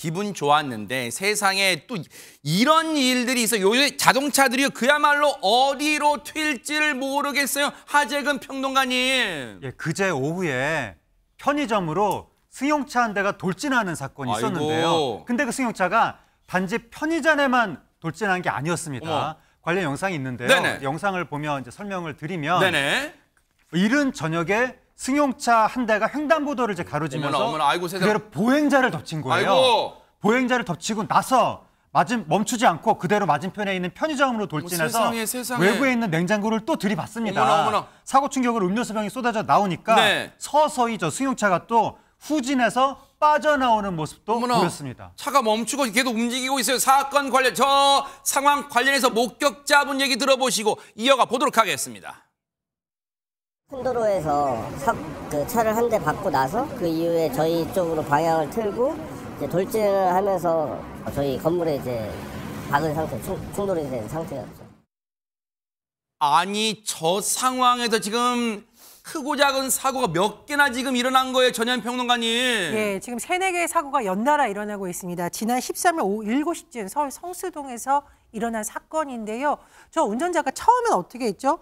기분 좋았는데 세상에 또 이런 일들이 있어. 요새 자동차들이 그야말로 어디로 튈지를 모르겠어요. 하재근 평론가님. 예, 그제 오후에 편의점으로 승용차 한 대가 돌진하는 사건이 있었는데요. 근데 그 승용차가 단지 편의점에만 돌진한 게 아니었습니다. 어머. 관련 영상이 있는데요. 네네. 영상을 보면 이제 설명을 드리면 네네. 이른 저녁에 승용차 한 대가 횡단보도를 이제 가로지면서 어머나, 어머나, 아이고, 세상... 그대로 보행자를 덮친 거예요. 아이고. 보행자를 덮치고 나서 맞은 멈추지 않고 그대로 맞은편에 있는 편의점으로 돌진해서 세상에, 세상에. 외부에 있는 냉장고를 또 들이받습니다. 어머나, 어머나. 사고 충격으로 음료수병이 쏟아져 나오니까 네. 서서히 저 승용차가 또 후진해서 빠져나오는 모습도 어머나, 보였습니다. 차가 멈추고 계속 움직이고 있어요. 사건 관련 저 상황 관련해서 목격자분 얘기 들어보시고 이어가 보도록 하겠습니다. 콘도로에서 그 차를 한 대 받고 나서 그 이후에 저희 쪽으로 방향을 틀고 이제 돌진을 하면서 저희 건물에 이제 박은 상태, 충, 충돌이 된 상태였죠. 아니 저 상황에서 지금 크고 작은 사고가 몇 개나 지금 일어난 거예요, 전현 평론가님. 예, 지금 세네 개의 사고가 연달아 일어나고 있습니다. 지난 13일 오후 7시쯤 서울 성수동에서 일어난 사건인데요. 저 운전자가 처음엔 어떻게 했죠?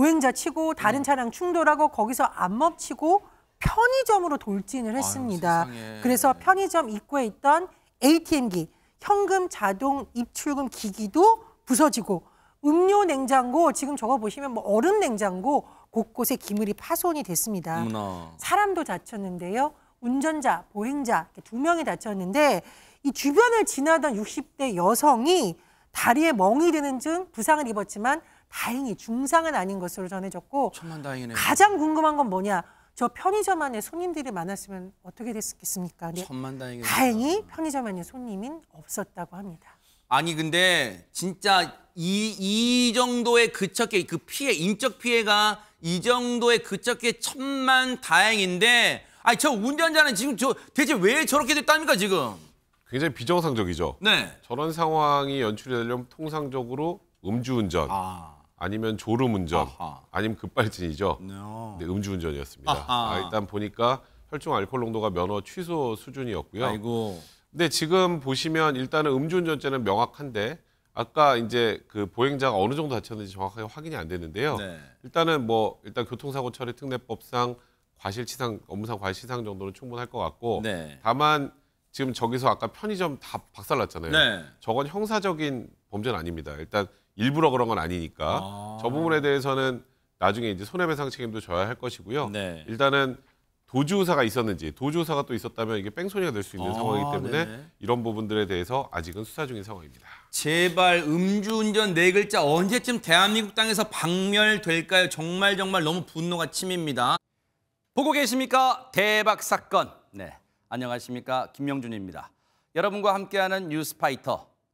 보행자 치고 다른 음. 차량 충돌하고 거기서 안 멈추고 편의점으로 돌진을 했습니다. 아유, 그래서 편의점 입구에 있던 ATM기, 현금 자동 입출금 기기도 부서지고 음료 냉장고 지금 저거 보시면 뭐 얼음 냉장고 곳곳에 기물이 파손이 됐습니다. 어나 사람도 다쳤는데요. 운전자, 보행자 두 명이 다쳤는데 이 주변을 지나던 60대 여성이 다리에 멍이 드는 등 부상을 입었지만 다행히 중상은 아닌 것으로 전해졌고 천만 다행이네요. 가장 궁금한 건 뭐냐? 저 편의점 안에 손님들이 많았으면 어떻게 됐겠습니까? 네. 천만 다행이네요. 다행히 편의점 안에 손님은 없었다고 합니다. 아니 근데 진짜 이, 이정도의 그쳤게 그 피해 인적 피해가 이정도의 그쳤게 천만 다행인데 아니 저 운전자는 지금 저 대체 왜 저렇게 됐답니까 지금? 굉장히 비정상적이죠. 네. 저런 상황이 연출이 되려면 통상적으로 음주운전, 아. 아니면 졸음운전, 아하. 아니면 급발진이죠. 네, 네 음주운전이었습니다. 아 일단 보니까 혈중 알코올 농도가 면허 취소 수준이었고요. 아이고. 근데 지금 보시면 일단은 음주운전죄는 명확한데 아까 이제 그 보행자가 어느 정도 다쳤는지 정확하게 확인이 안 됐는데요. 네. 일단은 뭐 일단 교통사고 처리 특례법상 과실치상 업무상 과실치상 정도는 충분할 것 같고 네. 다만 지금 저기서 아까 편의점 다 박살났잖아요. 네. 저건 형사적인 범죄는 아닙니다. 일단 일부러 그런 건 아니니까 아. 저 부분에 대해서는 나중에 이제 손해배상 책임도 져야 할 것이고요. 네. 일단은 도주사가 있었는지 도주사가 또 있었다면 이게 뺑소니가 될 수 있는 아, 상황이기 때문에 네네. 이런 부분들에 대해서 아직은 수사 중인 상황입니다. 제발 음주운전 네 글자 언제쯤 대한민국 땅에서 박멸될까요? 정말 정말 너무 분노가 침입니다. 보고 계십니까? 대박 사건. 네, 안녕하십니까? 김명준입니다. 여러분과 함께하는 뉴스파이터